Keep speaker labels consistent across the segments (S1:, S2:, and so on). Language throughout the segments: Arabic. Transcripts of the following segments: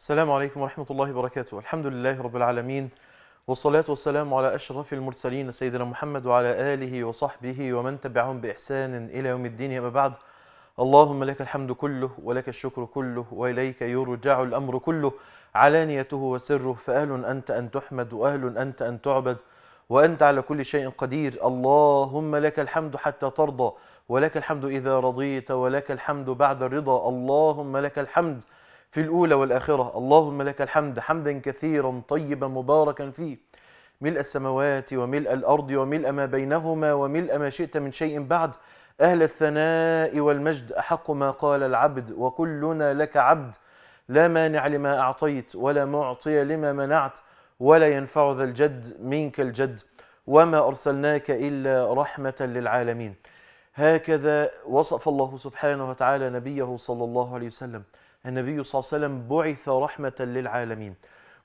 S1: السلام عليكم ورحمة الله وبركاته الحمد لله رب العالمين والصلاة والسلام على أشرف المرسلين سيدنا محمد وعلى آله وصحبه ومن تبعهم بإحسان إلى يوم الدين أما بعد اللهم لك الحمد كله ولك الشكر كله وإليك يرجع الأمر كله علانيته وسره فأهل أنت أن تحمد وأهل أنت أن تعبد وأنت على كل شيء قدير اللهم لك الحمد حتى ترضى ولك الحمد إذا رضيت ولك الحمد بعد الرضا اللهم لك الحمد في الأولى والآخرة اللهم لك الحمد حمدا كثيرا طيبا مباركا فيه ملء السماوات وملء الأرض وملء ما بينهما وملء ما شئت من شيء بعد أهل الثناء والمجد أحق ما قال العبد وكلنا لك عبد لا مانع لما أعطيت ولا معطي لما منعت ولا ينفع ذا الجد منك الجد وما أرسلناك إلا رحمة للعالمين هكذا وصف الله سبحانه وتعالى نبيه صلى الله عليه وسلم النبي صلى الله عليه وسلم بعث رحمة للعالمين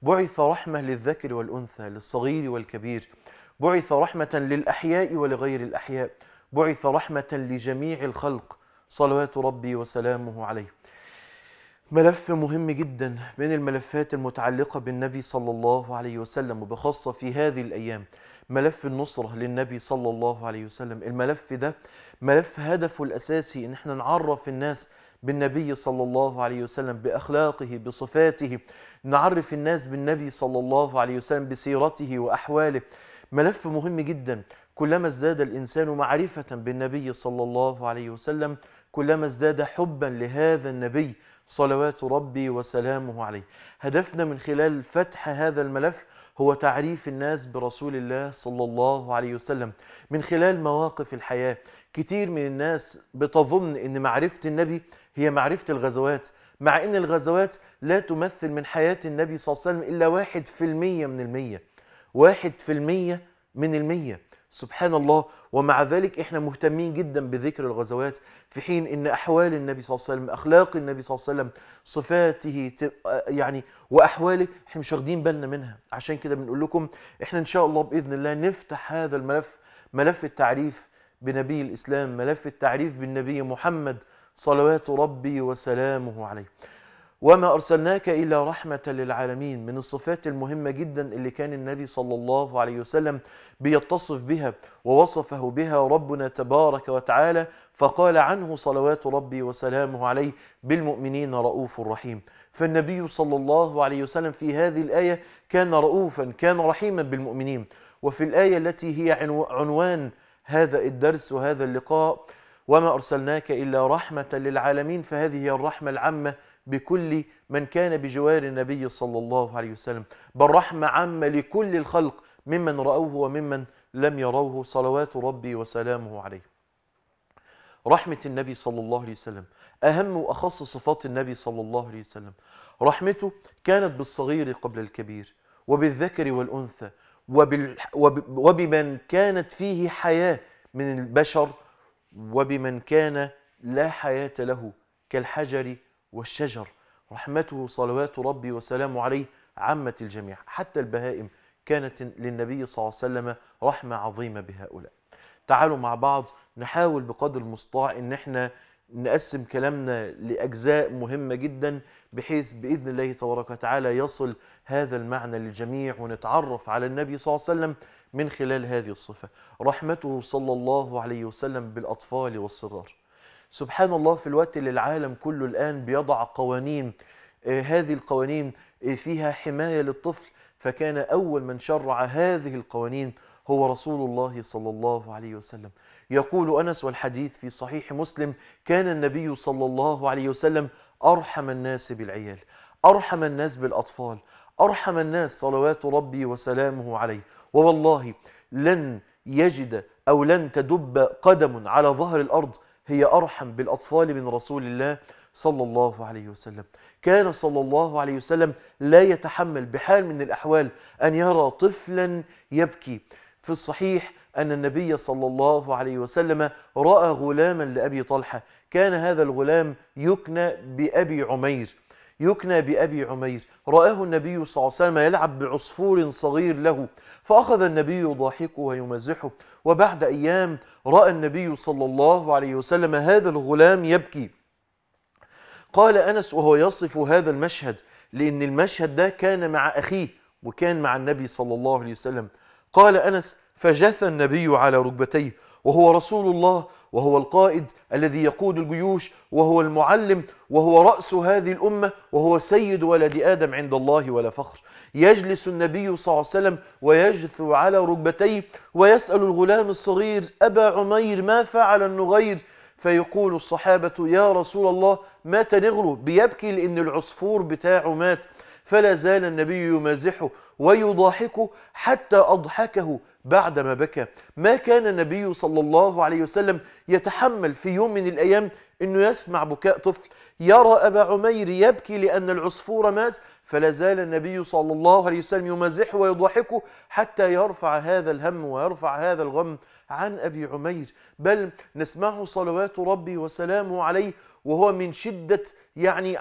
S1: بعث رحمة للذكر والأنثى للصغير والكبير بعث رحمة للأحياء ولغير الأحياء بعث رحمة لجميع الخلق صلوات ربي وسلامه عليه ملف مهم جدا من الملفات المتعلقة بالنبي صلى الله عليه وسلم وبخاصة في هذه الأيام ملف النصرة للنبي صلى الله عليه وسلم الملف ده ملف هدفه الأساسي إن احنا نعرف الناس بالنبي صلى الله عليه وسلم بأخلاقه بصفاته نعرف الناس بالنبي صلى الله عليه وسلم بسيرته وأحواله ملف مهم جدا كلما ازداد الإنسان معرفة بالنبي صلى الله عليه وسلم كلما ازداد حبا لهذا النبي صلوات ربي وسلامه عليه هدفنا من خلال فتح هذا الملف هو تعريف الناس برسول الله صلى الله عليه وسلم من خلال مواقف الحياة كتير من الناس بتظن أن معرفة النبي هي معرفة الغزوات مع أن الغزوات لا تمثل من حياة النبي صلى الله عليه وسلم إلا واحد في المية من المية واحد في المية من المية سبحان الله ومع ذلك احنا مهتمين جدا بذكر الغزوات في حين ان احوال النبي صلى الله عليه وسلم اخلاق النبي صلى الله عليه وسلم صفاته يعني واحواله احنا مش واخدين بالنا منها عشان كده بنقول لكم احنا ان شاء الله باذن الله نفتح هذا الملف ملف التعريف بنبي الاسلام ملف التعريف بالنبي محمد صلوات ربي وسلامه عليه وما أرسلناك إلا رحمة للعالمين من الصفات المهمة جدا اللي كان النبي صلى الله عليه وسلم بيتصف بها ووصفه بها ربنا تبارك وتعالى فقال عنه صلوات ربي وسلامه عليه بالمؤمنين رؤوف رحيم فالنبي صلى الله عليه وسلم في هذه الآية كان رؤوفا كان رحيما بالمؤمنين وفي الآية التي هي عنوان هذا الدرس وهذا اللقاء وما أرسلناك إلا رحمة للعالمين فهذه هي الرحمة العامة بكل من كان بجوار النبي صلى الله عليه وسلم بل رحمة عامة لكل الخلق ممن رأوه وممن لم يروه صلوات ربي وسلامه عليه رحمة النبي صلى الله عليه وسلم أهم وأخص صفات النبي صلى الله عليه وسلم رحمته كانت بالصغير قبل الكبير وبالذكر والأنثى وب... وبمن كانت فيه حياة من البشر وبمن كان لا حياة له كالحجر والشجر رحمته صلوات ربي وسلام عليه عامة الجميع حتى البهائم كانت للنبي صلى الله عليه وسلم رحمة عظيمة بهؤلاء تعالوا مع بعض نحاول بقدر المستطاع ان احنا نقسم كلامنا لأجزاء مهمة جدا بحيث بإذن الله تبارك وتعالى يصل هذا المعنى للجميع ونتعرف على النبي صلى الله عليه وسلم من خلال هذه الصفة رحمته صلى الله عليه وسلم بالأطفال والصغار سبحان الله في الوقت اللي العالم كله الآن بيضع قوانين آه، هذه القوانين آه، فيها حماية للطفل فكان أول من شرع هذه القوانين هو رسول الله صلى الله عليه وسلم يقول أنس والحديث في صحيح مسلم كان النبي صلى الله عليه وسلم أرحم الناس بالعيال أرحم الناس بالأطفال أرحم الناس صلوات ربي وسلامه عليه ووالله لن يجد أو لن تدب قدم على ظهر الأرض هي أرحم بالأطفال من رسول الله صلى الله عليه وسلم كان صلى الله عليه وسلم لا يتحمل بحال من الأحوال أن يرى طفلا يبكي في الصحيح أن النبي صلى الله عليه وسلم رأى غلاما لأبي طلحة كان هذا الغلام يكنى بأبي عمير يكنى بأبي عمير رآه النبي صلى الله عليه وسلم يلعب بعصفور صغير له فأخذ النبي يضاحكه ويمزحه وبعد أيام رأى النبي صلى الله عليه وسلم هذا الغلام يبكي قال أنس وهو يصف هذا المشهد لأن المشهد ده كان مع أخيه وكان مع النبي صلى الله عليه وسلم قال أنس فجث النبي على ركبتيه وهو رسول الله وهو القائد الذي يقود الجيوش وهو المعلم وهو رأس هذه الأمة وهو سيد ولد آدم عند الله ولا فخر يجلس النبي صلى الله عليه وسلم ويجثو على ركبتيه ويسأل الغلام الصغير أبا عمير ما فعل النغير فيقول الصحابة يا رسول الله مات نغره بيبكي لأن العصفور بتاعه مات فلا زال النبي يمازحه ويضاحكه حتى أضحكه بعدما بكى ما كان النبي صلى الله عليه وسلم يتحمل في يوم من الأيام أنه يسمع بكاء طفل يرى أبا عمير يبكي لأن العصفور مات فلا زال النبي صلى الله عليه وسلم يمازحه ويضحكه حتى يرفع هذا الهم ويرفع هذا الغم عن أبي عمير بل نسمعه صلوات ربي وسلامه عليه وهو من شدة يعني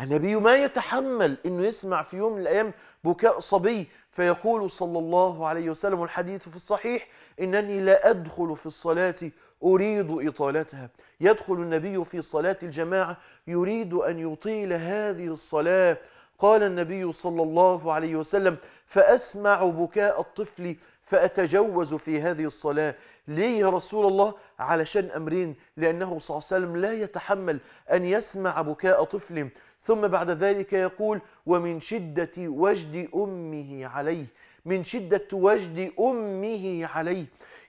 S1: النبي ما يتحمل أنه يسمع في يوم من الأيام بكاء صبي فيقول صلى الله عليه وسلم الحديث في الصحيح إنني لا أدخل في الصلاة أريد إطالتها يدخل النبي في صلاة الجماعة يريد أن يطيل هذه الصلاة قال النبي صلى الله عليه وسلم فأسمع بكاء الطفل فأتجوز في هذه الصلاة ليه يا رسول الله علشان أمرين لأنه صلى الله عليه وسلم لا يتحمل أن يسمع بكاء طفل ثم بعد ذلك يقول ومن شدة وجد أمه عليه من شدة وجد أمه عليه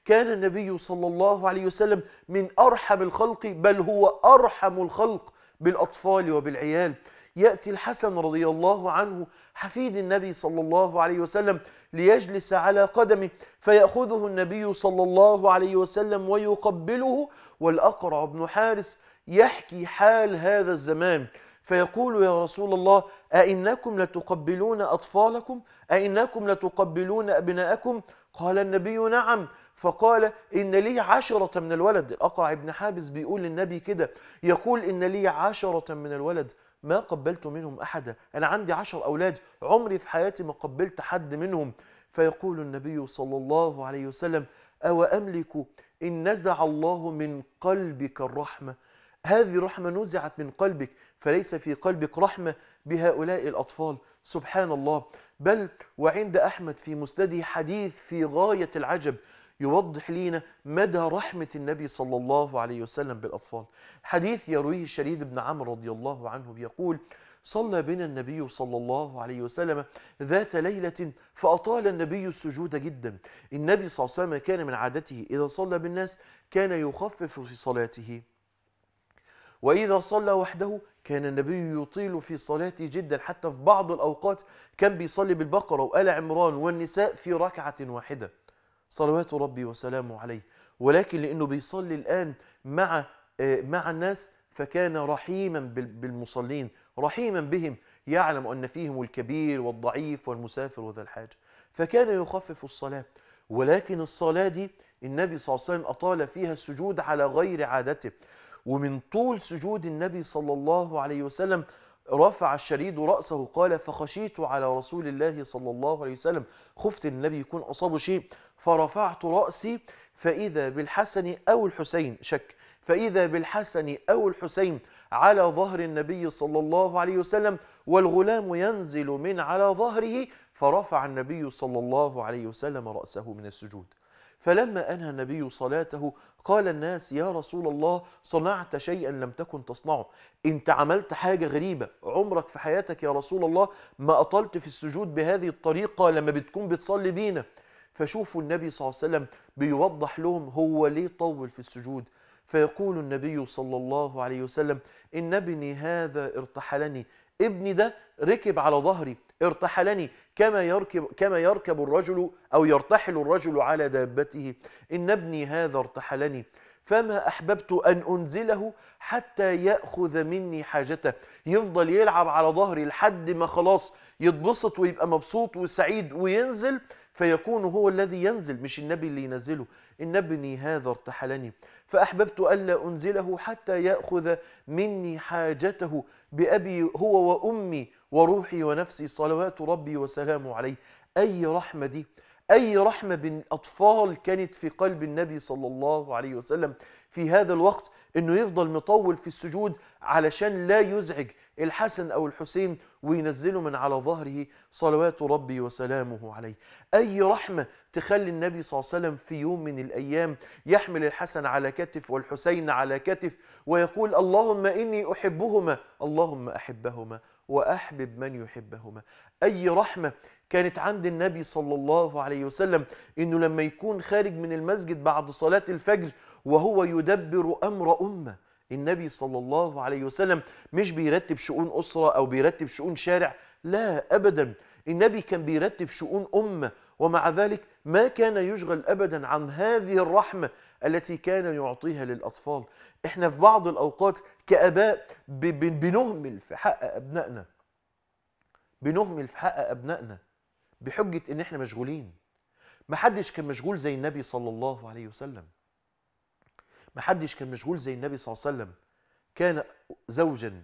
S1: كان النبي صلى الله عليه وسلم من أرحم الخلق بل هو أرحم الخلق بالأطفال وبالعيال يأتي الحسن رضي الله عنه حفيد النبي صلى الله عليه وسلم ليجلس على قدمه فيأخذه النبي صلى الله عليه وسلم ويقبله والأقرع بن حارس يحكي حال هذا الزمان فيقول يا رسول الله أئنكم لتقبلون أطفالكم أئنكم لتقبلون أبناءكم قال النبي نعم فقال إن لي عشرة من الولد أقع ابن حابس بيقول للنبي كده يقول إن لي عشرة من الولد ما قبلت منهم أحدا أنا عندي عشر أولاد عمري في حياتي ما قبلت حد منهم فيقول النبي صلى الله عليه وسلم أو أملك إن نزع الله من قلبك الرحمة هذه رحمة نزعت من قلبك فليس في قلبك رحمة بهؤلاء الأطفال سبحان الله بل وعند أحمد في مسنده حديث في غاية العجب يوضح لنا مدى رحمة النبي صلى الله عليه وسلم بالأطفال حديث يرويه الشريد بن عمرو رضي الله عنه يقول صلى بنا النبي صلى الله عليه وسلم ذات ليلة فأطال النبي السجود جدا النبي صلى الله عليه وسلم كان من عادته إذا صلى بالناس كان يخفف في صلاته وإذا صلى وحده كان النبي يطيل في صلاته جدا حتى في بعض الأوقات كان بيصلي بالبقرة وآل عمران والنساء في ركعة واحدة صلوات ربي وسلامه عليه ولكن لأنه بيصلي الآن مع آه، مع الناس فكان رحيما بالمصلين رحيما بهم يعلم أن فيهم الكبير والضعيف والمسافر وذا الحاجة فكان يخفف الصلاة ولكن الصلاة دي النبي صلى الله عليه وسلم أطال فيها السجود على غير عادته ومن طول سجود النبي صلى الله عليه وسلم رفع الشريد رأسه قال فخشيت على رسول الله صلى الله عليه وسلم خفت النبي يكون أصابه شيء فرفعت رأسي فإذا بالحسن أو الحسين شك فإذا بالحسن أو الحسين على ظهر النبي صلى الله عليه وسلم والغلام ينزل من على ظهره فرفع النبي صلى الله عليه وسلم رأسه من السجود فلما أنهى النبي صلاته قال الناس يا رسول الله صنعت شيئا لم تكن تصنعه انت عملت حاجة غريبة عمرك في حياتك يا رسول الله ما أطلت في السجود بهذه الطريقة لما بتكون بتصلي بينا فشوفوا النبي صلى الله عليه وسلم بيوضح لهم هو ليه طول في السجود فيقول النبي صلى الله عليه وسلم إن ابني هذا ارتحلني ابني ده ركب على ظهري ارتحلني كما يركب, كما يركب الرجل أو يرتحل الرجل على دابته إن ابني هذا ارتحلني فما أحببت أن أنزله حتى يأخذ مني حاجته يفضل يلعب على ظهري لحد ما خلاص يتبسط ويبقى مبسوط وسعيد وينزل فيكون هو الذي ينزل مش النبي اللي ينزله إن ابني هذا ارتحلني فأحببت ألا أنزله حتى يأخذ مني حاجته بأبي هو وأمي وروحي ونفسي صلوات ربي وسلامه عليه أي رحمة دي أي رحمة بالأطفال كانت في قلب النبي صلى الله عليه وسلم في هذا الوقت أنه يفضل مطول في السجود علشان لا يزعج الحسن أو الحسين وينزله من على ظهره صلوات ربي وسلامه عليه أي رحمة تخلي النبي صلى الله عليه وسلم في يوم من الأيام يحمل الحسن على كتف والحسين على كتف ويقول اللهم إني أحبهما اللهم أحبهما وأحبب من يحبهما أي رحمة كانت عند النبي صلى الله عليه وسلم إنه لما يكون خارج من المسجد بعد صلاة الفجر وهو يدبر أمر أمه النبي صلى الله عليه وسلم مش بيرتب شؤون أسرة أو بيرتب شؤون شارع لا أبدا النبي كان بيرتب شؤون أمة ومع ذلك ما كان يشغل أبدا عن هذه الرحمة التي كان يعطيها للأطفال إحنا في بعض الأوقات كأباء بنهمل في حق أبنائنا بنهمل في حق أبنائنا بحجة إن إحنا مشغولين محدش كان مشغول زي النبي صلى الله عليه وسلم ما حدش كان مشغول زي النبي صلى الله عليه وسلم كان زوجا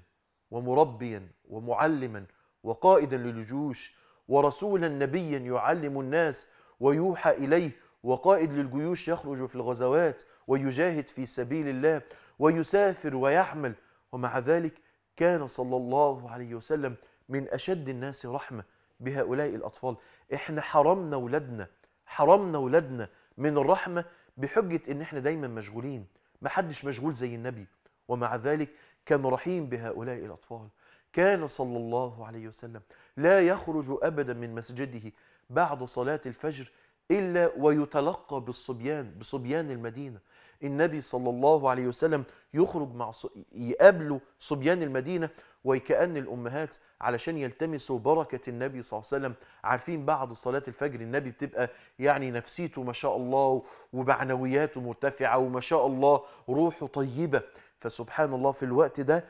S1: ومربيا ومعلما وقائدا للجيوش ورسولا نبيا يعلم الناس ويوحى إليه وقائد للجيوش يخرج في الغزوات ويجاهد في سبيل الله ويسافر ويحمل ومع ذلك كان صلى الله عليه وسلم من أشد الناس رحمة بهؤلاء الأطفال إحنا حرمنا ولدنا حرمنا ولدنا من الرحمة بحجة إن إحنا دايما مشغولين ما حدش مشغول زي النبي ومع ذلك كان رحيم بهؤلاء الأطفال كان صلى الله عليه وسلم لا يخرج أبدا من مسجده بعد صلاة الفجر إلا ويتلقى بالصبيان بصبيان المدينة النبي صلى الله عليه وسلم يخرج مع يقابل صبيان المدينة وكأن الأمهات علشان يلتمسوا بركة النبي صلى الله عليه وسلم عارفين بعد صلاة الفجر النبي بتبقى يعني نفسيته ما شاء الله ومعنوياته مرتفعة وما شاء الله روحه طيبة فسبحان الله في الوقت ده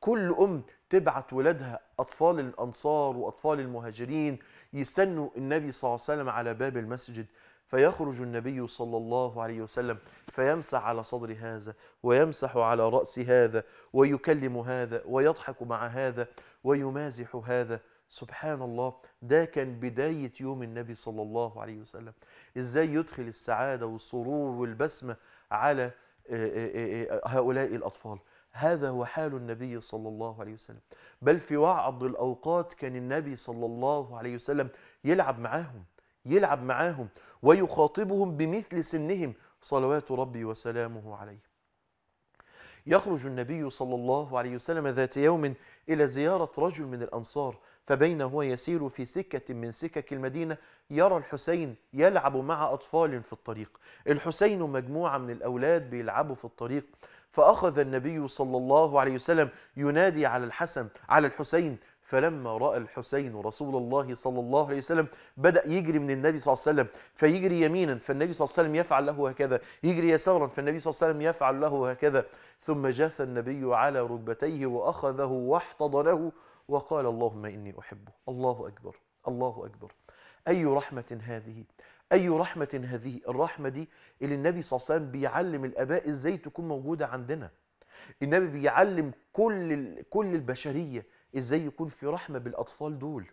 S1: كل أم تبعت ولادها أطفال الأنصار وأطفال المهاجرين يستنوا النبي صلى الله عليه وسلم على باب المسجد فيخرج النبي صلى الله عليه وسلم فيمسح على صدر هذا ويمسح على رأس هذا ويكلم هذا ويضحك مع هذا ويمازح هذا سبحان الله ده كان بداية يوم النبي صلى الله عليه وسلم إزاي يدخل السعادة والسرور والبسمة على آه، آه، آه، هؤلاء الأطفال هذا هو حال النبي صلى الله عليه وسلم بل في بعض الأوقات كان النبي صلى الله عليه وسلم يلعب معاهم يلعب معاهم ويخاطبهم بمثل سنهم صلوات ربي وسلامه عليه يخرج النبي صلى الله عليه وسلم ذات يوم إلى زيارة رجل من الأنصار فبين هو يسير في سكة من سكك المدينة يرى الحسين يلعب مع أطفال في الطريق الحسين مجموعة من الأولاد بيلعبوا في الطريق فأخذ النبي صلى الله عليه وسلم ينادي على الحسن على الحسين فلما راى الحسين رسول الله صلى الله عليه وسلم بدا يجري من النبي صلى الله عليه وسلم فيجري يمينا فالنبي صلى الله عليه وسلم يفعل له هكذا يجري يسارا فالنبي صلى الله عليه وسلم يفعل له هكذا ثم جث النبي على ركبتيه واخذه واحتضنه وقال اللهم اني احبه الله اكبر الله اكبر اي رحمه هذه أي رحمة هذه الرحمة دي اللي النبي صلى الله عليه وسلم بيعلم الآباء إزاي تكون موجودة عندنا النبي بيعلم كل, كل البشرية ازاي يكون في رحمه بالاطفال دول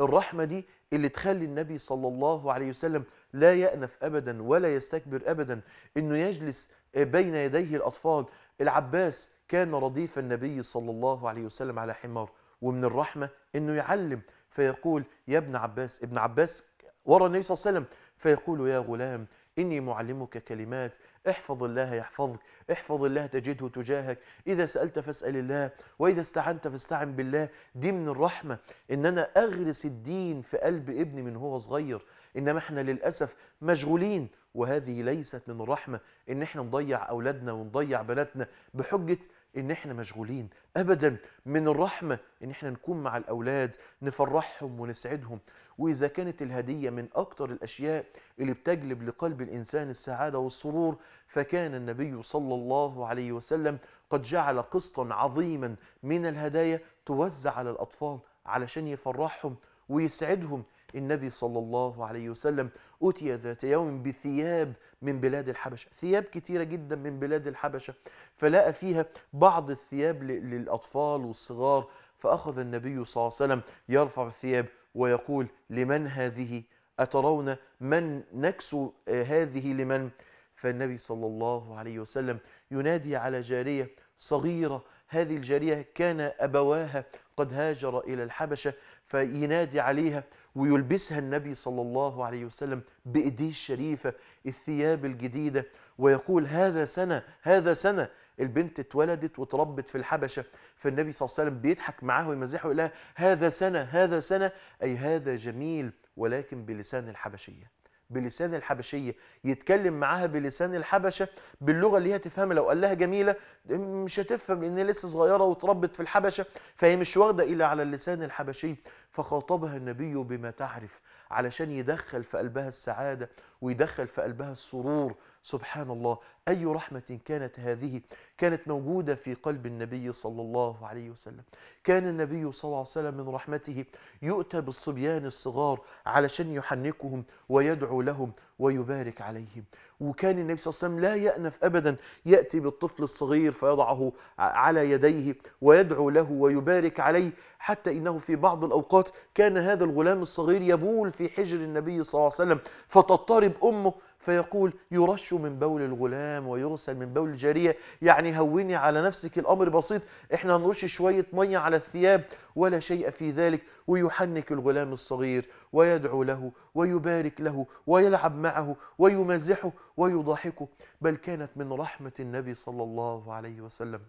S1: الرحمه دي اللي تخلي النبي صلى الله عليه وسلم لا يأنف ابدا ولا يستكبر ابدا انه يجلس بين يديه الاطفال العباس كان رديف النبي صلى الله عليه وسلم على حمار ومن الرحمه انه يعلم فيقول يا ابن عباس ابن عباس ورا النبي صلى الله عليه وسلم فيقول يا غلام إني معلمك كلمات احفظ الله يحفظك احفظ الله تجده تجاهك إذا سألت فاسأل الله وإذا استعنت فاستعن بالله دي من الرحمة إن أنا أغرس الدين في قلب ابني من هو صغير إنما إحنا للأسف مشغولين وهذه ليست من الرحمة إن إحنا نضيع أولادنا ونضيع بناتنا بحجة ان احنا مشغولين ابدا من الرحمه ان احنا نكون مع الاولاد نفرحهم ونسعدهم واذا كانت الهديه من اكثر الاشياء اللي بتجلب لقلب الانسان السعاده والسرور فكان النبي صلى الله عليه وسلم قد جعل قسطا عظيما من الهدايا توزع على الاطفال علشان يفرحهم ويسعدهم النبي صلى الله عليه وسلم أتي ذات يوم بثياب من بلاد الحبشة ثياب كتيرة جدا من بلاد الحبشة فلقى فيها بعض الثياب للأطفال والصغار فأخذ النبي صلى الله عليه وسلم يرفع الثياب ويقول لمن هذه أترون من نكسو آه، هذه لمن فالنبي صلى الله عليه وسلم ينادي على جارية صغيرة هذه الجارية كان أبواها قد هاجر إلى الحبشة فينادي عليها ويلبسها النبي صلى الله عليه وسلم بإيديه الشريفة الثياب الجديدة ويقول هذا سنة هذا سنة البنت اتولدت وتربت في الحبشة فالنبي صلى الله عليه وسلم بيضحك معاه ويمزحه ويقول لها هذا سنة هذا سنة أي هذا جميل ولكن بلسان الحبشية بلسان الحبشية يتكلم معاها بلسان الحبشة باللغة اللي هي تفهمها لو قال لها جميلة مش هتفهم لأن لسه صغيرة وتربت في الحبشة فهي مش واخدة إلا على اللسان الحبشي فخاطبها النبي بما تعرف علشان يدخل في قلبها السعادة ويدخل في قلبها السرور سبحان الله أي رحمة كانت هذه كانت موجودة في قلب النبي صلى الله عليه وسلم كان النبي صلى الله عليه وسلم من رحمته يؤتى بالصبيان الصغار علشان يحنكهم ويدعو لهم ويبارك عليهم وكان النبي صلى الله عليه وسلم لا يأنف أبدا يأتي بالطفل الصغير فيضعه على يديه ويدعو له ويبارك عليه حتى إنه في بعض الأوقات كان هذا الغلام الصغير يبول في حجر النبي صلى الله عليه وسلم فتضطرب أمه فيقول يرش من بول الغلام ويغسل من بول الجارية يعني هوني على نفسك الأمر بسيط إحنا هنرش شوية مية على الثياب ولا شيء في ذلك ويحنك الغلام الصغير ويدعو له ويبارك له ويلعب معه ويمازحه ويضحكه بل كانت من رحمة النبي صلى الله عليه وسلم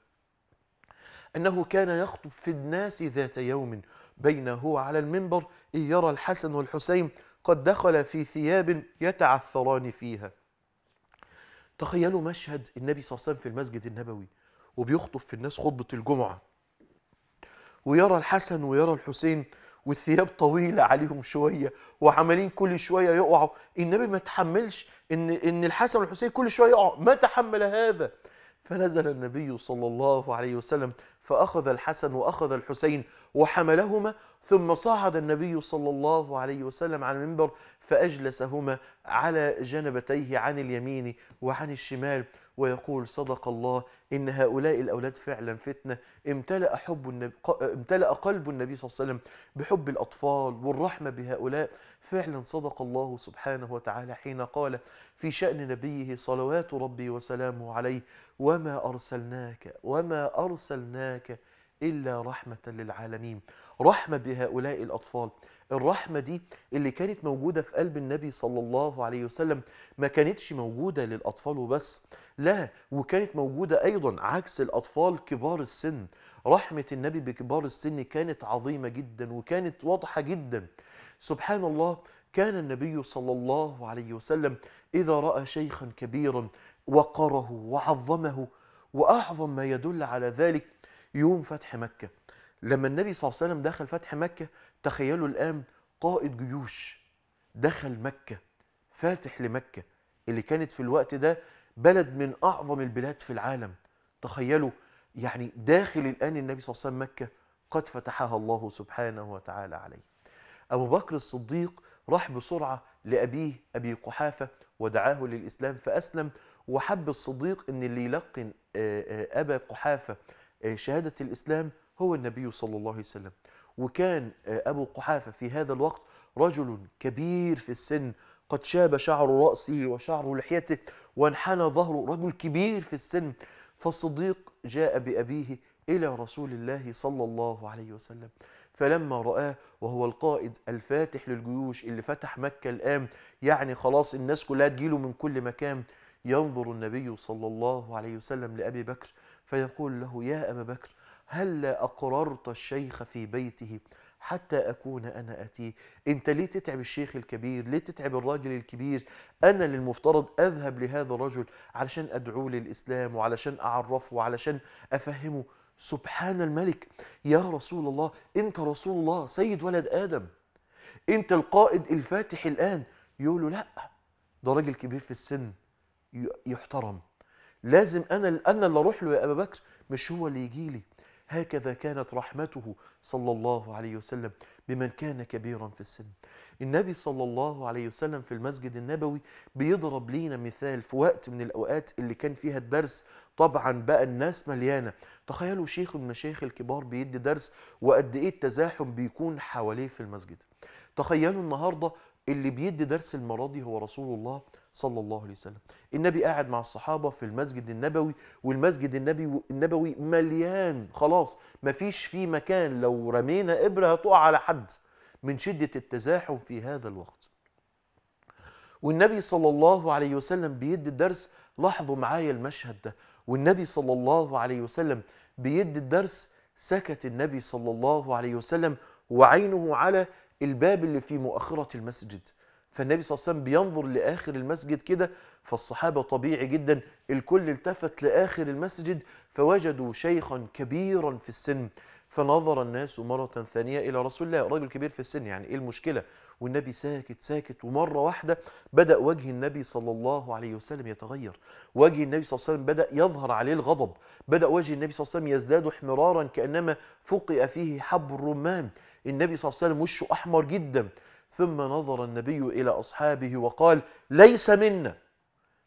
S1: أنه كان يخطب في الناس ذات يوم بينه هو على المنبر إذ يرى الحسن والحسين قد دخل في ثياب يتعثران فيها تخيلوا مشهد النبي صلى الله عليه وسلم في المسجد النبوي وبيخطب في الناس خطبة الجمعة ويرى الحسن ويرى الحسين والثياب طويلة عليهم شوية وعمالين كل شوية يقعوا النبي ما تحملش إن, إن الحسن والحسين كل شوية يقعوا ما تحمل هذا فنزل النبي صلى الله عليه وسلم فأخذ الحسن وأخذ الحسين وحملهما ثم صعد النبي صلى الله عليه وسلم على المنبر فأجلسهما على جنبتيه عن اليمين وعن الشمال ويقول صدق الله إن هؤلاء الأولاد فعلا فتنة امتلأ, حب النبي امتلأ قلب النبي صلى الله عليه وسلم بحب الأطفال والرحمة بهؤلاء فعلا صدق الله سبحانه وتعالى حين قال في شأن نبيه صلوات ربي وسلامه عليه وما أرسلناك وما أرسلناك إلا رحمة للعالمين رحمة بهؤلاء الأطفال الرحمة دي اللي كانت موجودة في قلب النبي صلى الله عليه وسلم ما كانتش موجودة للأطفال وبس لا وكانت موجودة أيضا عكس الأطفال كبار السن رحمة النبي بكبار السن كانت عظيمة جدا وكانت واضحة جدا سبحان الله كان النبي صلى الله عليه وسلم إذا رأى شيخا كبيرا وقره وعظمه وأعظم ما يدل على ذلك يوم فتح مكة لما النبي صلى الله عليه وسلم دخل فتح مكة تخيلوا الآن قائد جيوش دخل مكة فاتح لمكة اللي كانت في الوقت ده بلد من أعظم البلاد في العالم تخيلوا يعني داخل الآن النبي صلى الله عليه وسلم مكة قد فتحها الله سبحانه وتعالى عليه أبو بكر الصديق راح بسرعة لأبيه أبي قحافة ودعاه للإسلام فأسلم وحب الصديق أن اللي يلقن أبا قحافة آه، شهادة الإسلام هو النبي صلى الله عليه وسلم وكان آه، أبو قحافة في هذا الوقت رجل كبير في السن قد شاب شعر رأسه وشعر لحيته وانحنى ظهره رجل كبير في السن فالصديق جاء بأبيه إلى رسول الله صلى الله عليه وسلم فلما رآه وهو القائد الفاتح للجيوش اللي فتح مكة الآن يعني خلاص الناس كلها تجيله من كل مكان ينظر النبي صلى الله عليه وسلم لأبي بكر فيقول له يا أبا بكر هل أقررت الشيخ في بيته حتى أكون أنا أتيه أنت ليه تتعب الشيخ الكبير ليه تتعب الراجل الكبير أنا للمفترض أذهب لهذا الرجل علشان أدعوه للإسلام وعلشان أعرفه وعلشان أفهمه سبحان الملك يا رسول الله أنت رسول الله سيد ولد آدم أنت القائد الفاتح الآن يقول له لا ده راجل كبير في السن يحترم لازم انا انا اللي اروح له يا ابا بكر مش هو اللي يجي لي هكذا كانت رحمته صلى الله عليه وسلم بمن كان كبيرا في السن النبي صلى الله عليه وسلم في المسجد النبوي بيضرب لينا مثال في وقت من الأوقات اللي كان فيها الدرس طبعا بقى الناس مليانة تخيلوا شيخ من المشايخ الكبار بيدي درس وقد إيه التزاحم بيكون حواليه في المسجد تخيلوا النهاردة اللي بيدي درس المرة دي هو رسول الله صلى الله عليه وسلم النبي قاعد مع الصحابة في المسجد النبوي والمسجد النبي النبوي مليان خلاص مفيش فيه مكان لو رمينا إبرة هتقع على حد من شدة التزاحم في هذا الوقت والنبي صلى الله عليه وسلم بيدي الدرس لاحظوا معايا المشهد ده والنبي صلى الله عليه وسلم بيدي الدرس سكت النبي صلى الله عليه وسلم وعينه على الباب اللي في مؤخرة المسجد فالنبي صلى الله عليه وسلم بينظر لآخر المسجد كده فالصحابة طبيعي جدا الكل التفت لآخر المسجد فوجدوا شيخا كبيرا في السن فنظر الناس مرة ثانية إلى رسول الله رجل كبير في السن يعني إيه المشكلة والنبي ساكت ساكت ومرة واحدة بدأ وجه النبي صلى الله عليه وسلم يتغير وجه النبي صلى الله عليه وسلم بدأ يظهر عليه الغضب بدأ وجه النبي صلى الله عليه وسلم يزداد احمرارا كأنما فقئ فيه حب الرمان النبي صلى الله عليه وسلم وشه أحمر جدا ثم نظر النبي إلى أصحابه وقال ليس منا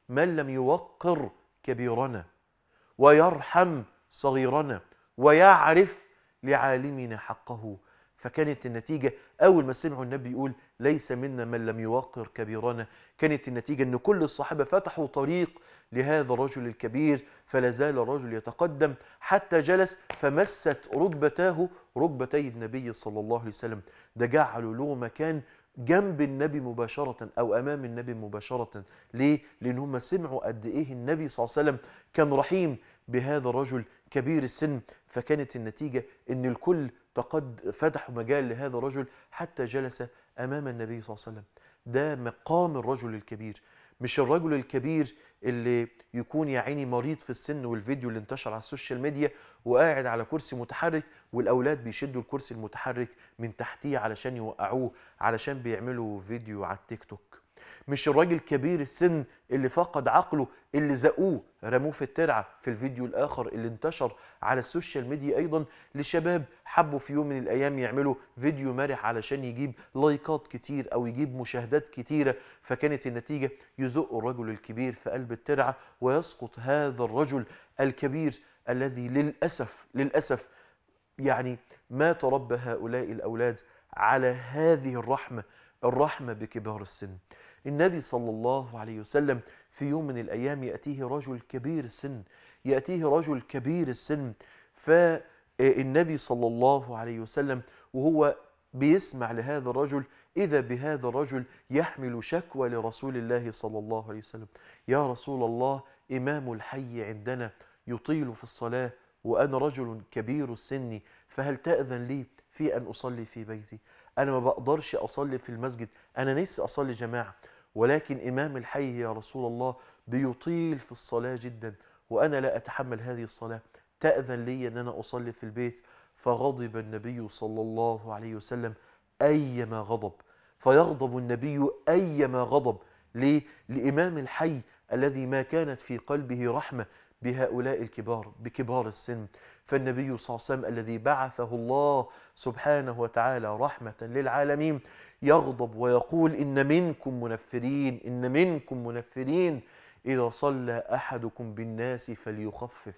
S1: من لم يوقر كبيرنا ويرحم صغيرنا ويعرف لعالمنا حقه فكانت النتيجة أول ما سمعوا النبي يقول ليس منا من لم يوقر كبيرنا كانت النتيجة أن كل الصحابة فتحوا طريق لهذا الرجل الكبير فلا زال الرجل يتقدم حتى جلس فمست ركبتاه ركبتي النبي صلى الله عليه وسلم ده جعلوا له مكان جنب النبي مباشرة أو أمام النبي مباشرة ليه؟ لأن هم سمعوا قد إيه النبي صلى الله عليه وسلم كان رحيم بهذا الرجل كبير السن فكانت النتيجة أن الكل تقد فتحوا مجال لهذا الرجل حتى جلس امام النبي صلى الله عليه وسلم ده مقام الرجل الكبير مش الرجل الكبير اللي يكون يا عيني مريض في السن والفيديو اللي انتشر على السوشيال ميديا وقاعد على كرسي متحرك والاولاد بيشدوا الكرسي المتحرك من تحتيه علشان يوقعوه علشان بيعملوا فيديو على التيك توك مش الراجل كبير السن اللي فقد عقله اللي زقوه رموه في الترعه في الفيديو الاخر اللي انتشر على السوشيال ميديا ايضا لشباب حبوا في يوم من الايام يعملوا فيديو مرح علشان يجيب لايكات كتير او يجيب مشاهدات كتيره فكانت النتيجه يزق الرجل الكبير في قلب الترعه ويسقط هذا الرجل الكبير الذي للاسف للاسف يعني ما تربى هؤلاء الاولاد على هذه الرحمه الرحمه بكبار السن النبي صلى الله عليه وسلم في يوم من الأيام يأتيه رجل كبير السن يأتيه رجل كبير السن فالنبي آه، صلى الله عليه وسلم وهو بيسمع لهذا الرجل إذا بهذا الرجل يحمل شكوى لرسول الله صلى الله عليه وسلم يا رسول الله إمام الحي عندنا يطيل في الصلاة وأنا رجل كبير السن فهل تأذن لي في أن أصلي في بيتي أنا ما بقدرش أصلي في المسجد أنا نفسي أصلي جماعة ولكن إمام الحي يا رسول الله بيطيل في الصلاة جدا وأنا لا أتحمل هذه الصلاة تأذن لي أن أنا أصلي في البيت فغضب النبي صلى الله عليه وسلم أيما غضب فيغضب النبي أيما غضب ليه؟ لإمام الحي الذي ما كانت في قلبه رحمة بهؤلاء الكبار بكبار السن فالنبي صلى الله عليه وسلم الذي بعثه الله سبحانه وتعالى رحمة للعالمين يغضب ويقول إن منكم منفرين إن منكم منفرين إذا صلى أحدكم بالناس فليخفف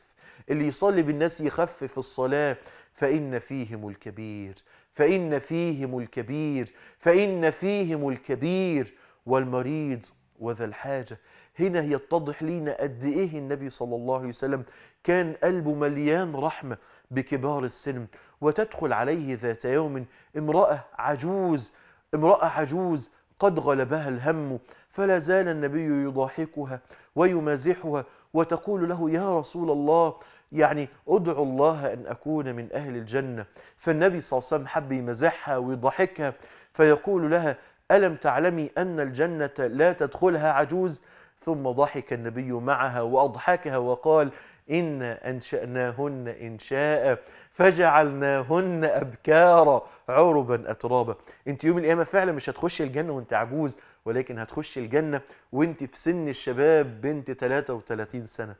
S1: اللي يصلي بالناس يخفف الصلاة فإن فيهم الكبير فإن فيهم الكبير فإن فيهم الكبير والمريض وذا الحاجة هنا يتضح لينا قد إيه النبي صلى الله عليه وسلم كان قلبه مليان رحمة بكبار السن وتدخل عليه ذات يوم امرأة عجوز امرأة عجوز قد غلبها الهم فلا زال النبي يضاحكها ويمازحها وتقول له يا رسول الله يعني ادعو الله أن أكون من أهل الجنة فالنبي صلى الله عليه وسلم حب يمازحها ويضحكها فيقول لها ألم تعلمي أن الجنة لا تدخلها عجوز؟ ثم ضحك النبي معها وأضحكها وقال إن أنشأناهن إن شاء فجعلناهن أبكارا عربا أترابا أنت يوم القيامة فعلا مش هتخش الجنة وأنت عجوز ولكن هتخش الجنة وأنت في سن الشباب بنت 33 سنة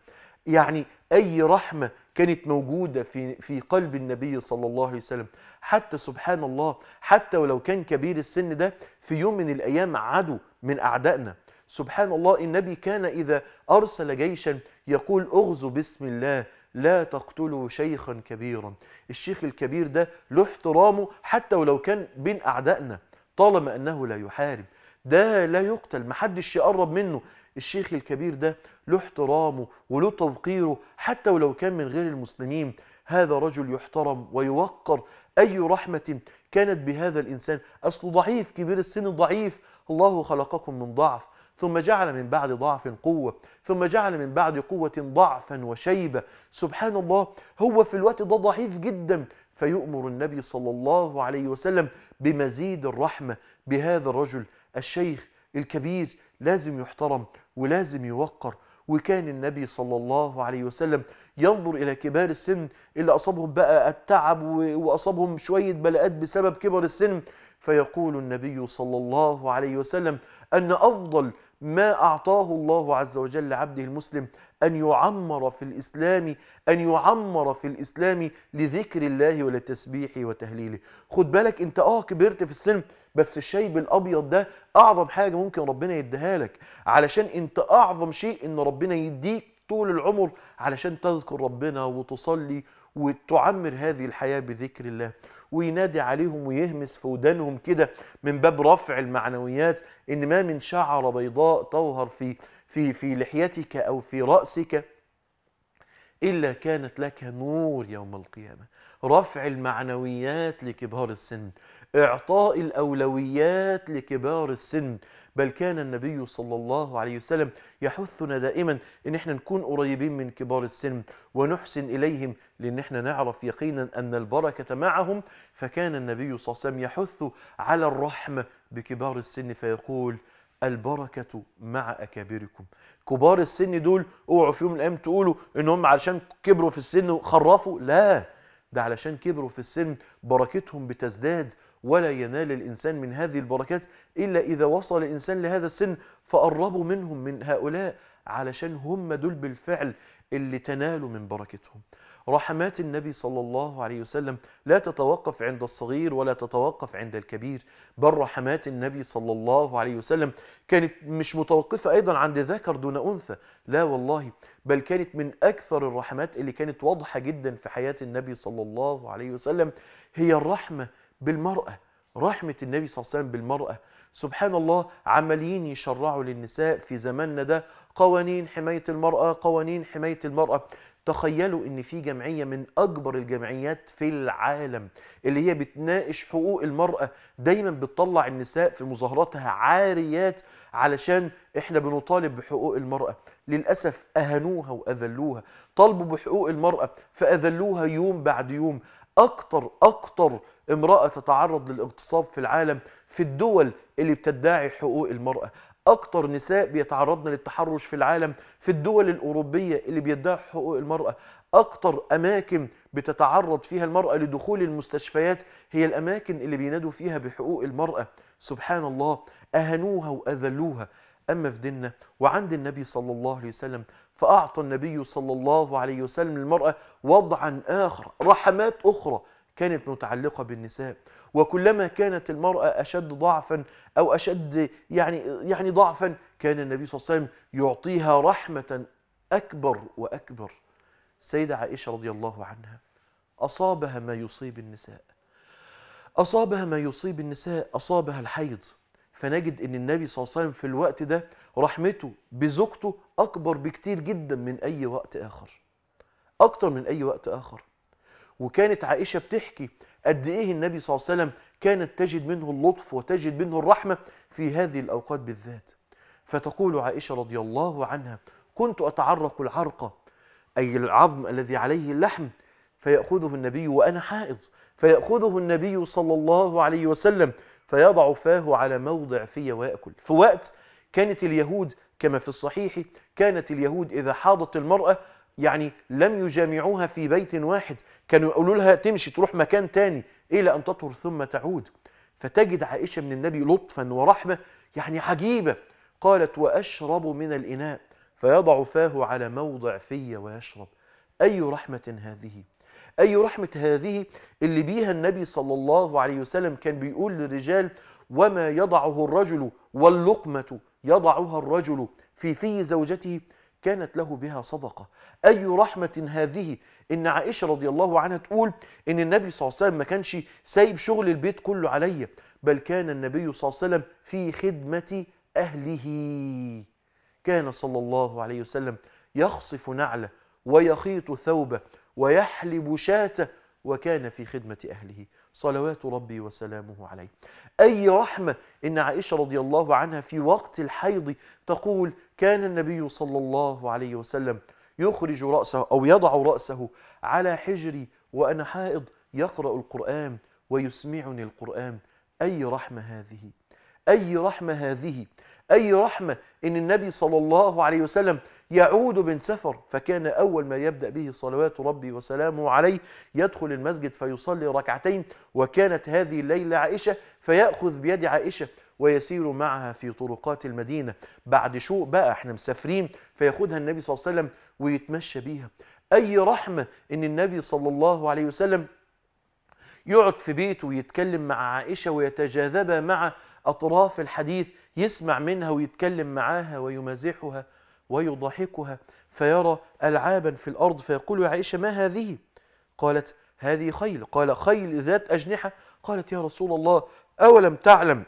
S1: يعني أي رحمة كانت موجودة في, في قلب النبي صلى الله عليه وسلم حتى سبحان الله حتى ولو كان كبير السن ده في يوم من الأيام عدو من أعدائنا سبحان الله النبي كان إذا أرسل جيشا يقول أغزوا بسم الله لا تقتلوا شيخا كبيرا الشيخ الكبير ده له احترامه حتى ولو كان بين أعدائنا طالما أنه لا يحارب ده لا يقتل محدش يقرب منه الشيخ الكبير ده له احترامه وله توقيره حتى ولو كان من غير المسلمين هذا رجل يحترم ويوقر أي رحمة كانت بهذا الإنسان أصله ضعيف كبير السن ضعيف الله خلقكم من ضعف ثم جعل من بعد ضعف قوة ثم جعل من بعد قوة ضعفا وشيبة سبحان الله هو في الوقت ده ضعيف جدا فيؤمر النبي صلى الله عليه وسلم بمزيد الرحمة بهذا الرجل الشيخ الكبير لازم يحترم ولازم يوقر وكان النبي صلى الله عليه وسلم ينظر إلى كبار السن اللي أصابهم بقى التعب وأصابهم شوية بلاءات بسبب كبر السن فيقول النبي صلى الله عليه وسلم أن أفضل ما أعطاه الله عز وجل لعبده المسلم أن يعمر في الإسلام أن يعمر في الإسلام لذكر الله ولتسبيحه وتهليله خد بالك أنت آه كبرت في السن بس الشيب الأبيض ده أعظم حاجة ممكن ربنا يديها لك علشان أنت أعظم شيء أن ربنا يديك طول العمر علشان تذكر ربنا وتصلي وتعمر هذه الحياة بذكر الله وينادي عليهم ويهمس في ودانهم كده من باب رفع المعنويات إن ما من شعر بيضاء تظهر في في في لحيتك أو في رأسك إلا كانت لك نور يوم القيامة رفع المعنويات لكبار السن إعطاء الأولويات لكبار السن بل كان النبي صلى الله عليه وسلم يحثنا دائما ان احنا نكون قريبين من كبار السن ونحسن اليهم لان احنا نعرف يقينا ان البركه معهم فكان النبي صلى الله عليه وسلم يحث على الرحمه بكبار السن فيقول البركة مع أكابركم كبار السن دول اوعوا في يوم من الأيام تقولوا إن هم علشان كبروا في السن وخرفوا لا ده علشان كبروا في السن بركتهم بتزداد ولا ينال الإنسان من هذه البركات إلا إذا وصل الإنسان لهذا السن فقربوا منهم من هؤلاء علشان هم دول بالفعل اللي تنالوا من بركتهم رحمات النبي صلى الله عليه وسلم لا تتوقف عند الصغير ولا تتوقف عند الكبير بل رحمات النبي صلى الله عليه وسلم كانت مش متوقفة أيضا عند ذكر دون أنثى لا والله بل كانت من أكثر الرحمات اللي كانت واضحة جدا في حياة النبي صلى الله عليه وسلم هي الرحمة بالمرأة رحمة النبي صلى الله عليه وسلم بالمرأة سبحان الله عمليين يشرعوا للنساء في زماننا ده قوانين حماية المرأة قوانين حماية المرأة تخيلوا ان في جمعية من اكبر الجمعيات في العالم اللي هي بتناقش حقوق المرأة دايما بتطلع النساء في مظاهراتها عاريات علشان احنا بنطالب بحقوق المرأة للأسف اهانوها واذلوها طالبوا بحقوق المرأة فاذلوها يوم بعد يوم أكتر أكتر امرأة تتعرض للاغتصاب في العالم في الدول اللي بتدعي حقوق المرأة أكتر نساء بيتعرضن للتحرش في العالم في الدول الأوروبية اللي بيدعي حقوق المرأة أكتر أماكن بتتعرض فيها المرأة لدخول المستشفيات هي الأماكن اللي بينادوا فيها بحقوق المرأة سبحان الله أهنوها وأذلوها أما في ديننا وعند النبي صلى الله عليه وسلم فأعطى النبي صلى الله عليه وسلم للمرأة وضعا آخر رحمات أخرى كانت متعلقة بالنساء وكلما كانت المرأة أشد ضعفا أو أشد يعني, يعني ضعفا كان النبي صلى الله عليه وسلم يعطيها رحمة أكبر وأكبر سيدة عائشة رضي الله عنها أصابها ما يصيب النساء أصابها ما يصيب النساء أصابها الحيض فنجد ان النبي صلى الله عليه وسلم في الوقت ده رحمته بزوجته اكبر بكتير جدا من اي وقت اخر اكتر من اي وقت اخر وكانت عائشه بتحكي قد ايه النبي صلى الله عليه وسلم كانت تجد منه اللطف وتجد منه الرحمه في هذه الاوقات بالذات فتقول عائشه رضي الله عنها كنت اتعرق العرق اي العظم الذي عليه اللحم فياخذه النبي وانا حائض فياخذه النبي صلى الله عليه وسلم فيضع فاه على موضع فيه ويأكل في وقت كانت اليهود كما في الصحيح كانت اليهود إذا حاضت المرأة يعني لم يجامعوها في بيت واحد كانوا يقولوا لها تمشي تروح مكان تاني إلى أن تطهر ثم تعود فتجد عائشة من النبي لطفا ورحمة يعني عجيبة قالت وأشرب من الإناء فيضع فاه على موضع في ويشرب أي رحمة هذه؟ أي رحمة هذه اللي بيها النبي صلى الله عليه وسلم كان بيقول للرجال وما يضعه الرجل واللقمة يضعها الرجل في في زوجته كانت له بها صدقة أي رحمة هذه إن عائشة رضي الله عنها تقول إن النبي صلى الله عليه وسلم ما كانش سايب شغل البيت كله عليا بل كان النبي صلى الله عليه وسلم في خدمة أهله كان صلى الله عليه وسلم يخصف نعله ويخيط ثوبه ويحلب شاته وكان في خدمة أهله صلوات ربي وسلامه عليه أي رحمة إن عائشة رضي الله عنها في وقت الحيض تقول كان النبي صلى الله عليه وسلم يخرج رأسه أو يضع رأسه على حجري وأنا حائض يقرأ القرآن ويسمعني القرآن أي رحمة هذه أي رحمة هذه أي رحمة إن النبي صلى الله عليه وسلم يعود من سفر فكان أول ما يبدأ به صلوات ربي وسلامه عليه يدخل المسجد فيصلي ركعتين وكانت هذه الليلة عائشة فيأخذ بيد عائشة ويسير معها في طرقات المدينة بعد شو بقى احنا مسافرين فياخدها النبي صلى الله عليه وسلم ويتمشى بيها أي رحمة إن النبي صلى الله عليه وسلم يقعد في بيته ويتكلم مع عائشة ويتجاذب مع أطراف الحديث يسمع منها ويتكلم معاها ويمازحها ويضحكها فيرى ألعابا في الأرض فيقول يا عائشة ما هذه؟ قالت هذه خيل قال خيل ذات أجنحة قالت يا رسول الله أولم تعلم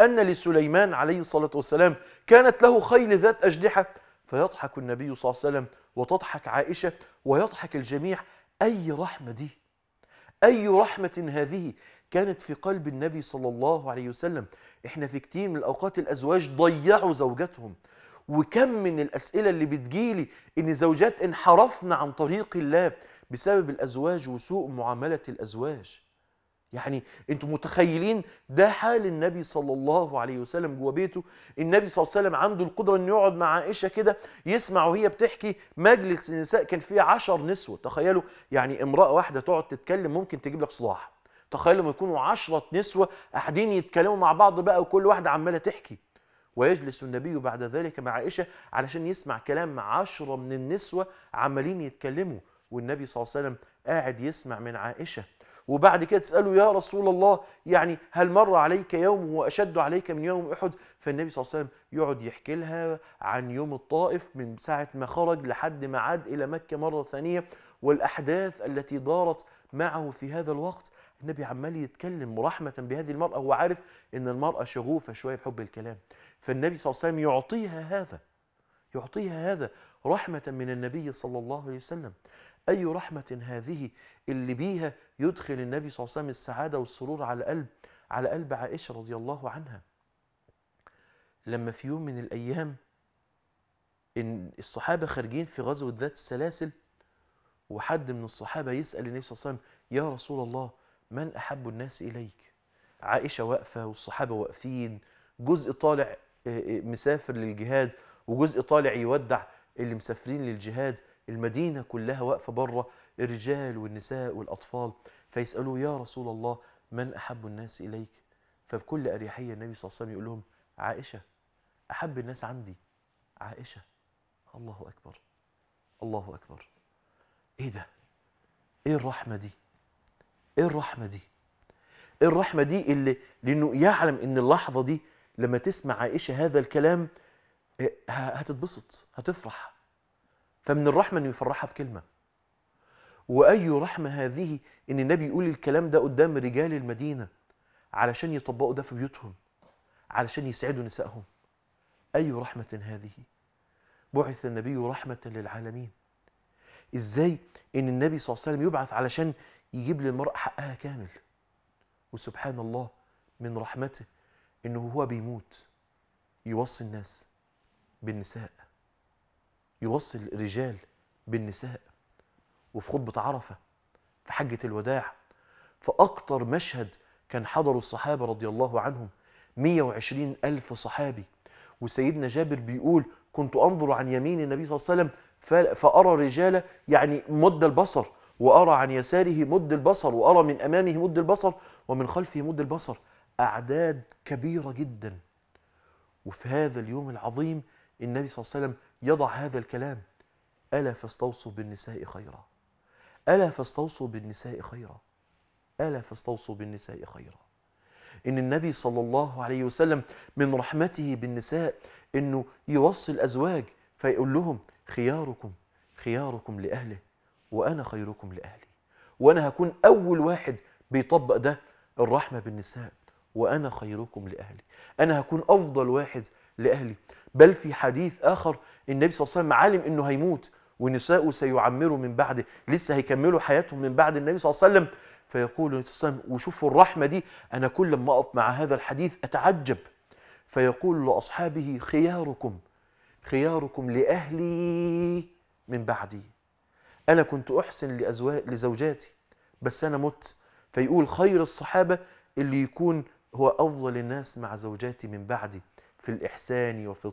S1: أن لسليمان عليه الصلاة والسلام كانت له خيل ذات أجنحة فيضحك النبي صلى الله عليه وسلم وتضحك عائشة ويضحك الجميع أي رحمة دي أي رحمة هذه كانت في قلب النبي صلى الله عليه وسلم احنا في كتير من الاوقات الازواج ضيعوا زوجاتهم وكم من الاسئله اللي بتجيلي ان زوجات انحرفن عن طريق الله بسبب الازواج وسوء معامله الازواج يعني انتم متخيلين ده حال النبي صلى الله عليه وسلم جوه بيته النبي صلى الله عليه وسلم عنده القدره انه يقعد مع عائشه كده يسمع وهي بتحكي مجلس النساء كان فيه عشر نسوه تخيلوا يعني امراه واحده تقعد تتكلم ممكن تجيب لك صلاح تخيلوا لما يكونوا 10 نسوة قاعدين يتكلموا مع بعض بقى وكل واحدة عمالة تحكي ويجلس النبي بعد ذلك مع عائشة علشان يسمع كلام عشرة من النسوة عمالين يتكلموا والنبي صلى الله عليه وسلم قاعد يسمع من عائشة وبعد كده تسأله يا رسول الله يعني هل مر عليك يوم هو أشد عليك من يوم أحد فالنبي صلى الله عليه وسلم يقعد يحكي لها عن يوم الطائف من ساعة ما خرج لحد ما عاد إلى مكة مرة ثانية والأحداث التي دارت معه في هذا الوقت النبي عمال يتكلم مرحمة بهذه المرأة هو عارف إن المرأة شغوفة شوية بحب الكلام فالنبي صلى الله عليه وسلم يعطيها هذا يعطيها هذا رحمة من النبي صلى الله عليه وسلم أي رحمة هذه اللي بيها يدخل النبي صلى الله عليه وسلم السعادة والسرور على قلب على قلب عائشة رضي الله عنها لما في يوم من الأيام إن الصحابة خارجين في غزوة ذات السلاسل وحد من الصحابة يسأل النبي صلى الله عليه وسلم يا رسول الله من أحب الناس إليك عائشة واقفة والصحابة واقفين جزء طالع آه، آه، مسافر للجهاد وجزء طالع يودع اللي مسافرين للجهاد المدينة كلها واقفة بره الرجال والنساء والأطفال فيسألوا يا رسول الله من أحب الناس إليك فبكل أريحية النبي صلى الله عليه وسلم يقول لهم عائشة أحب الناس عندي عائشة الله أكبر الله أكبر إيه ده؟ إيه الرحمة دي؟ ايه الرحمه دي ايه الرحمه دي اللي لانه يعلم ان اللحظه دي لما تسمع عائشه هذا الكلام آه، هتتبسط هتفرح فمن الرحمه انه يفرحها بكلمه واي رحمه هذه ان النبي يقول الكلام ده قدام رجال المدينه علشان يطبقوا ده في بيوتهم علشان يسعدوا نسائهم اي رحمه هذه بعث النبي رحمه للعالمين ازاي ان النبي صلى الله عليه وسلم يبعث علشان يجيب للمرأة حقها كامل وسبحان الله من رحمته انه هو بيموت يوصي الناس بالنساء يوصي الرجال بالنساء وفي خطبة عرفة في حجة الوداع فأكتر مشهد كان حضروا الصحابة رضي الله عنهم 120 ألف صحابي وسيدنا جابر بيقول كنت أنظر عن يمين النبي صلى الله عليه وسلم فأرى رجالة يعني مد البصر وأرى عن يساره مد البصر وأرى من أمامه مد البصر ومن خلفه مد البصر أعداد كبيرة جدا وفي هذا اليوم العظيم النبي صلى الله عليه وسلم يضع هذا الكلام ألا فاستوصوا بالنساء خيرا ألا فاستوصوا بالنساء خيرا ألا فاستوصوا بالنساء خيرا إن النبي صلى الله عليه وسلم من رحمته بالنساء إنه يوصي الأزواج فيقول لهم خياركم خياركم لأهله وأنا خيركم لأهلي وأنا هكون أول واحد بيطبق ده الرحمة بالنساء وأنا خيركم لأهلي أنا هكون أفضل واحد لأهلي بل في حديث آخر النبي صلى الله عليه وسلم عالم أنه هيموت ونساءه سيعمروا من بعده لسه هيكملوا حياتهم من بعد النبي صلى الله عليه وسلم فيقول النبي صلى الله عليه وسلم وشوفوا الرحمة دي أنا كل ما أقف مع هذا الحديث أتعجب فيقول لأصحابه خياركم خياركم لأهلي من بعدي أنا كنت أحسن لأزواج لزوجاتي بس أنا مت فيقول خير الصحابة اللي يكون هو أفضل الناس مع زوجاتي من بعدي في الإحسان وفي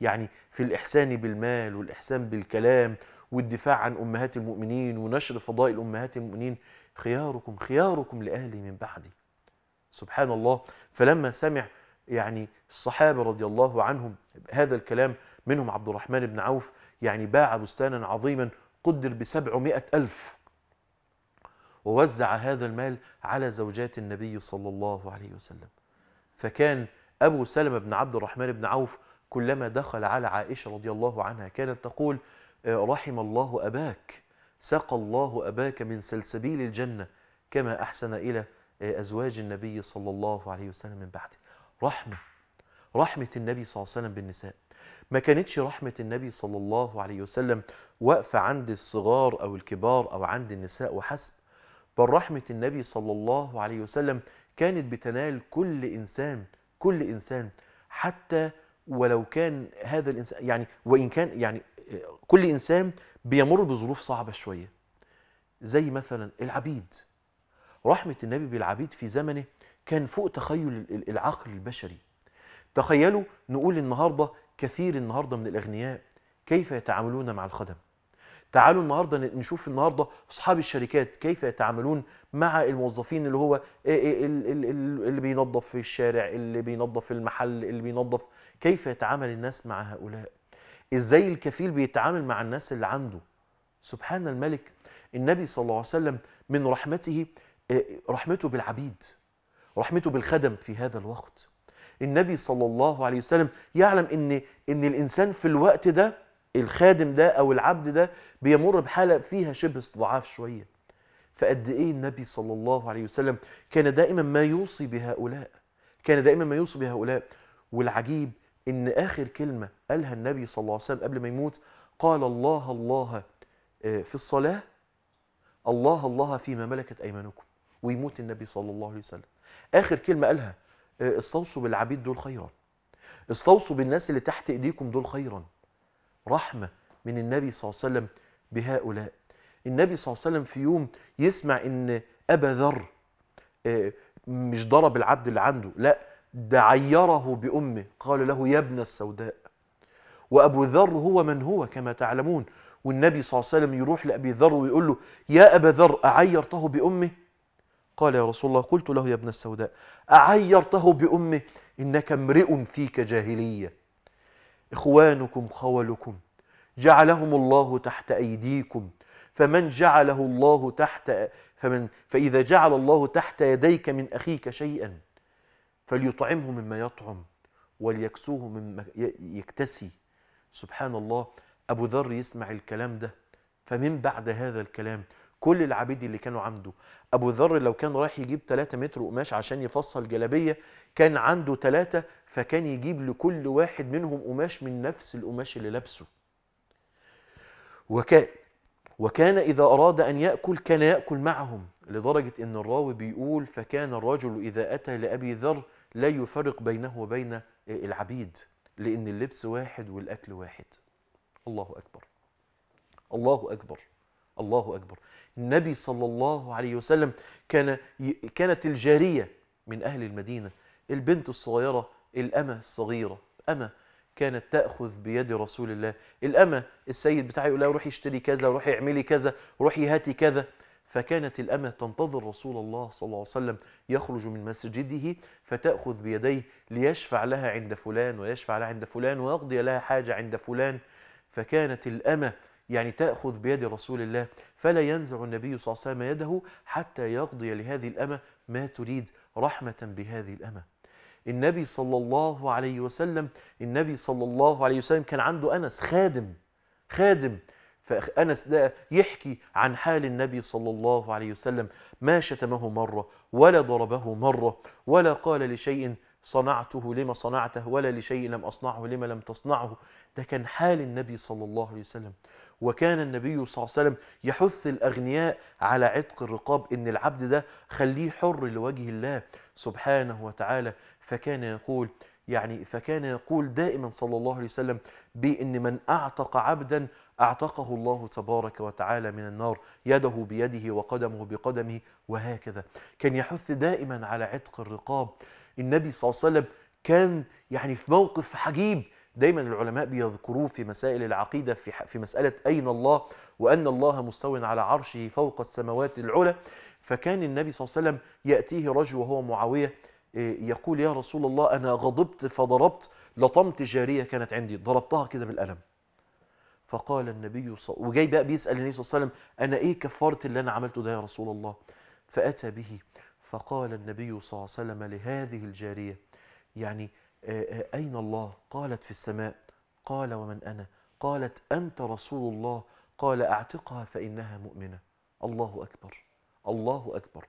S1: يعني في الإحسان بالمال والإحسان بالكلام والدفاع عن أمهات المؤمنين ونشر فضائل أمهات المؤمنين خياركم خياركم لأهلي من بعدي سبحان الله فلما سمع يعني الصحابة رضي الله عنهم هذا الكلام منهم عبد الرحمن بن عوف يعني باع بستانا عظيما قدر بسبعمائة ألف ووزع هذا المال على زوجات النبي صلى الله عليه وسلم فكان أبو سلمة بن عبد الرحمن بن عوف كلما دخل على عائشة رضي الله عنها كانت تقول آه، رحم الله أباك سقى الله أباك من سلسبيل الجنة كما أحسن إلى آه، أزواج النبي صلى الله عليه وسلم من بعده رحمة رحمة النبي صلى الله عليه وسلم بالنساء ما كانتش رحمة النبي صلى الله عليه وسلم واقفة عند الصغار أو الكبار أو عند النساء وحسب بل رحمة النبي صلى الله عليه وسلم كانت بتنال كل إنسان كل إنسان حتى ولو كان هذا الإنسان يعني وإن كان يعني كل إنسان بيمر بظروف صعبة شوية زي مثلا العبيد رحمة النبي بالعبيد في زمنه كان فوق تخيل العقل البشري تخيلوا نقول النهاردة كثير النهارده من الاغنياء كيف يتعاملون مع الخدم تعالوا النهارده نشوف النهارده اصحاب الشركات كيف يتعاملون مع الموظفين اللي هو إيه، إيه، اللي بينظف في الشارع اللي بينظف في المحل اللي بينظف كيف يتعامل الناس مع هؤلاء ازاي الكفيل بيتعامل مع الناس اللي عنده سبحان الملك النبي صلى الله عليه وسلم من رحمته إيه، رحمته بالعبيد رحمته بالخدم في هذا الوقت النبي صلى الله عليه وسلم يعلم ان ان الانسان في الوقت ده الخادم ده او العبد ده بيمر بحاله فيها شبه استضعاف شويه فقد ايه النبي صلى الله عليه وسلم كان دائما ما يوصي بهؤلاء كان دائما ما يوصي بهؤلاء والعجيب ان اخر كلمه قالها النبي صلى الله عليه وسلم قبل ما يموت قال الله الله آه، في الصلاه الله الله فيما ملكت ايمانكم ويموت النبي صلى الله عليه وسلم اخر كلمه قالها آه، استوصوا بالعبيد دول خيرا استوصوا بالناس اللي تحت ايديكم دول خيرا رحمه من النبي صلى الله عليه وسلم بهؤلاء النبي صلى الله عليه وسلم في يوم يسمع ان ابا ذر آه، مش ضرب العبد اللي عنده لا ده عيره بامه قال له يا ابن السوداء وابو ذر هو من هو كما تعلمون والنبي صلى الله عليه وسلم يروح لابي ذر ويقول له يا ابا ذر اعيرته بامه قال يا رسول الله قلت له يا ابن السوداء أعيرته بأمه إنك امرئ فيك جاهلية إخوانكم خولكم جعلهم الله تحت أيديكم فمن جعله الله تحت فمن فإذا جعل الله تحت يديك من أخيك شيئا فليطعمه مما يطعم وليكسوه مما يكتسي سبحان الله أبو ذر يسمع الكلام ده فمن بعد هذا الكلام كل العبيد اللي كانوا عنده ابو ذر لو كان رايح يجيب 3 متر قماش عشان يفصل جلابيه كان عنده 3 فكان يجيب لكل واحد منهم قماش من نفس القماش اللي لابسه وكان وكان إذا أراد أن يأكل كان يأكل معهم لدرجة أن الراوي بيقول فكان الرجل إذا أتى لأبي ذر لا يفرق بينه وبين العبيد لأن اللبس واحد والأكل واحد الله أكبر الله أكبر الله أكبر النبي صلى الله عليه وسلم كان كانت الجارية من أهل المدينة البنت الصغيرة الأمة الصغيرة أمة كانت تأخذ بيد رسول الله الأمة السيد بتاعي يقول لها روحي اشتري كذا روحي اعملي كذا روحي هاتي كذا فكانت الأمة تنتظر رسول الله صلى الله عليه وسلم يخرج من مسجده فتأخذ بيديه ليشفع لها عند فلان ويشفع لها عند فلان ويقضي لها حاجة عند فلان فكانت الأمة يعني تأخذ بيد رسول الله فلا ينزع النبي صلى الله عليه وسلم يده حتى يقضي لهذه الأمة ما تريد رحمة بهذه الأمة النبي صلى الله عليه وسلم النبي صلى الله عليه وسلم كان عنده أنس خادم خادم فأنس ده يحكي عن حال النبي صلى الله عليه وسلم ما شتمه مرة ولا ضربه مرة ولا قال لشيء صنعته لما صنعته ولا لشيء لم أصنعه لما لم تصنعه ده كان حال النبي صلى الله عليه وسلم وكان النبي صلى الله عليه وسلم يحث الأغنياء على عتق الرقاب إن العبد ده خليه حر لوجه الله سبحانه وتعالى فكان يقول يعني فكان يقول دائما صلى الله عليه وسلم بأن من أعتق عبدا أعتقه الله تبارك وتعالى من النار يده بيده وقدمه بقدمه وهكذا كان يحث دائما على عتق الرقاب النبي صلى الله عليه وسلم كان يعني في موقف عجيب دايما العلماء بيذكروه في مسائل العقيدة في, في مسألة أين الله وأن الله مستو على عرشه فوق السماوات العلى فكان النبي صلى الله عليه وسلم يأتيه رجل وهو معاوية آه، يقول يا رسول الله أنا غضبت فضربت لطمت جارية كانت عندي ضربتها كده بالقلم فقال النبي صلى وجاي بقى بيسأل النبي صلى الله عليه وسلم أنا إيه كفارة اللي أنا عملته ده يا رسول الله فأتى به فقال النبي صلى الله عليه وسلم لهذه الجارية يعني آه، آه، أين الله؟ قالت في السماء قال ومن أنا؟ قالت أنت رسول الله قال أعتقها فإنها مؤمنة الله أكبر الله أكبر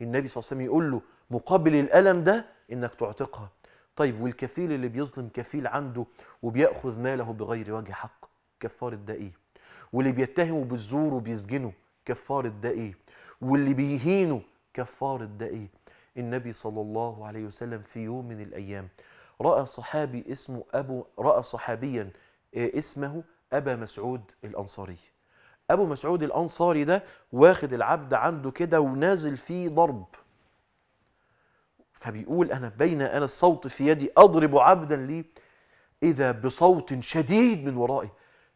S1: النبي صلى الله عليه وسلم يقول له مقابل الألم ده إنك تعتقها طيب والكفيل اللي بيظلم كفيل عنده وبيأخذ ماله بغير وجه حق كفارة ده إيه؟ واللي بيتهمه بالزور وبيسجنه كفارة ده إيه؟ واللي بيهينه كفارة ده إيه؟ النبي صلى الله عليه وسلم في يوم من الأيام راى صحابي اسمه ابو راى صحابيا آه، اسمه ابا مسعود الانصاري ابو مسعود الانصاري ده واخد العبد عنده كده ونازل فيه ضرب فبيقول انا بين انا الصوت في يدي اضرب عبدا لي اذا بصوت شديد من ورائي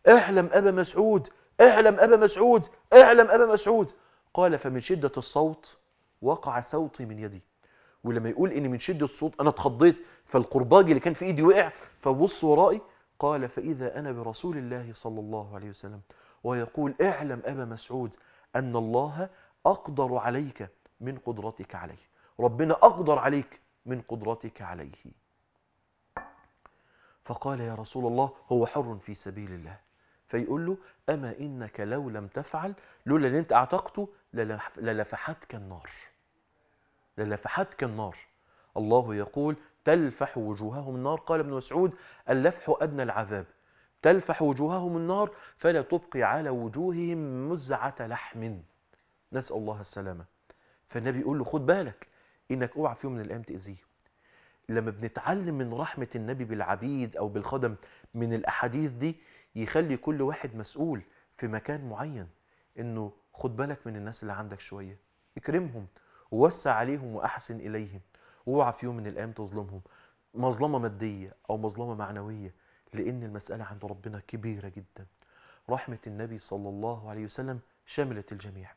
S1: احلم ابا مسعود اعلم أبا مسعود اعلم أبا مسعود قال فمن شدة الصوت وقع صوتي من يدي ولما يقول ان من شده الصوت انا اتخضيت فالقرباج اللي كان في ايدي وقع فبص ورائي قال فاذا انا برسول الله صلى الله عليه وسلم ويقول اعلم ابا مسعود ان الله اقدر عليك من قدرتك عليه ربنا اقدر عليك من قدرتك عليه فقال يا رسول الله هو حر في سبيل الله فيقول له أما إنك لو لم تفعل لولا اللي أنت أعتقته للفحتك النار للفحات كالنار الله يقول تلفح وجوههم النار قال ابن مسعود اللفح أدنى العذاب تلفح وجوههم النار فلا تبقي على وجوههم مزعة لحم نسأل الله السلامة فالنبي يقول له خد بالك إنك اوعى في يوم من الأيام تأذيه لما بنتعلم من رحمة النبي بالعبيد أو بالخدم من الأحاديث دي يخلي كل واحد مسؤول في مكان معين إنه خد بالك من الناس اللي عندك شوية اكرمهم ووسع عليهم واحسن اليهم واوعى في يوم من الايام تظلمهم مظلمه ماديه او مظلمه معنويه لان المساله عند ربنا كبيره جدا رحمه النبي صلى الله عليه وسلم شملت الجميع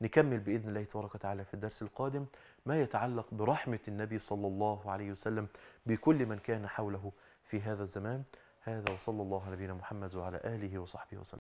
S1: نكمل باذن الله تبارك وتعالى في الدرس القادم ما يتعلق برحمه النبي صلى الله عليه وسلم بكل من كان حوله في هذا الزمان هذا وصلى الله على نبينا محمد وعلى اله وصحبه وسلم